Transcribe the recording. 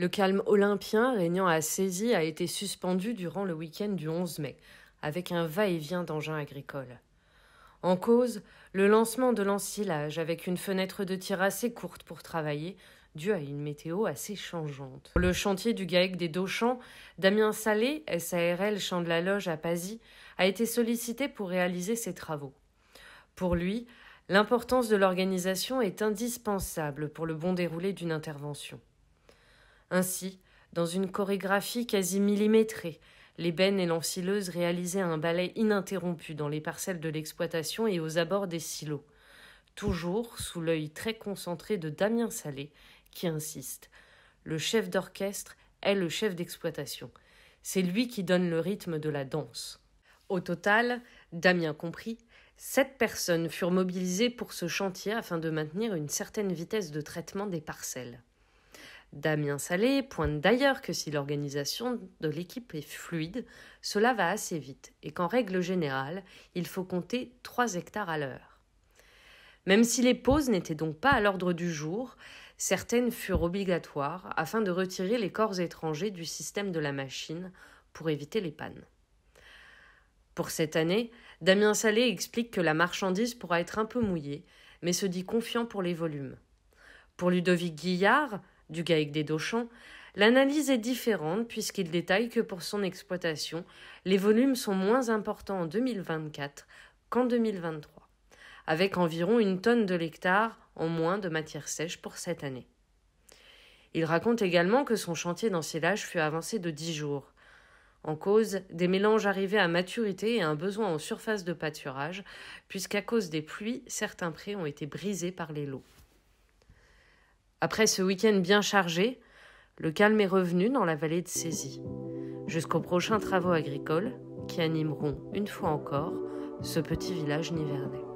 Le calme olympien régnant à Saisie a été suspendu durant le week-end du 11 mai, avec un va-et-vient d'engins agricoles. En cause, le lancement de l'ensilage avec une fenêtre de tir assez courte pour travailler, due à une météo assez changeante. Pour le chantier du GAEC des Dauchamps, Damien Salé, SARL Champ de la Loge à Pazy, a été sollicité pour réaliser ses travaux. Pour lui, l'importance de l'organisation est indispensable pour le bon déroulé d'une intervention. Ainsi, dans une chorégraphie quasi millimétrée, l'ébène et l'ancileuse réalisaient un ballet ininterrompu dans les parcelles de l'exploitation et aux abords des silos. Toujours sous l'œil très concentré de Damien Salé, qui insiste. Le chef d'orchestre est le chef d'exploitation. C'est lui qui donne le rythme de la danse. Au total, Damien compris, sept personnes furent mobilisées pour ce chantier afin de maintenir une certaine vitesse de traitement des parcelles. Damien Salé pointe d'ailleurs que si l'organisation de l'équipe est fluide, cela va assez vite et qu'en règle générale, il faut compter 3 hectares à l'heure. Même si les pauses n'étaient donc pas à l'ordre du jour, certaines furent obligatoires afin de retirer les corps étrangers du système de la machine pour éviter les pannes. Pour cette année, Damien Salé explique que la marchandise pourra être un peu mouillée, mais se dit confiant pour les volumes. Pour Ludovic Guillard, du gaïc des Dauchamps, l'analyse est différente puisqu'il détaille que pour son exploitation, les volumes sont moins importants en 2024 qu'en 2023, avec environ une tonne de l'hectare en moins de matière sèche pour cette année. Il raconte également que son chantier d'ensilage fut avancé de 10 jours. En cause, des mélanges arrivés à maturité et un besoin en surface de pâturage, puisqu'à cause des pluies, certains prés ont été brisés par les lots. Après ce week-end bien chargé, le calme est revenu dans la vallée de Saisie, jusqu'aux prochains travaux agricoles qui animeront une fois encore ce petit village nivernais.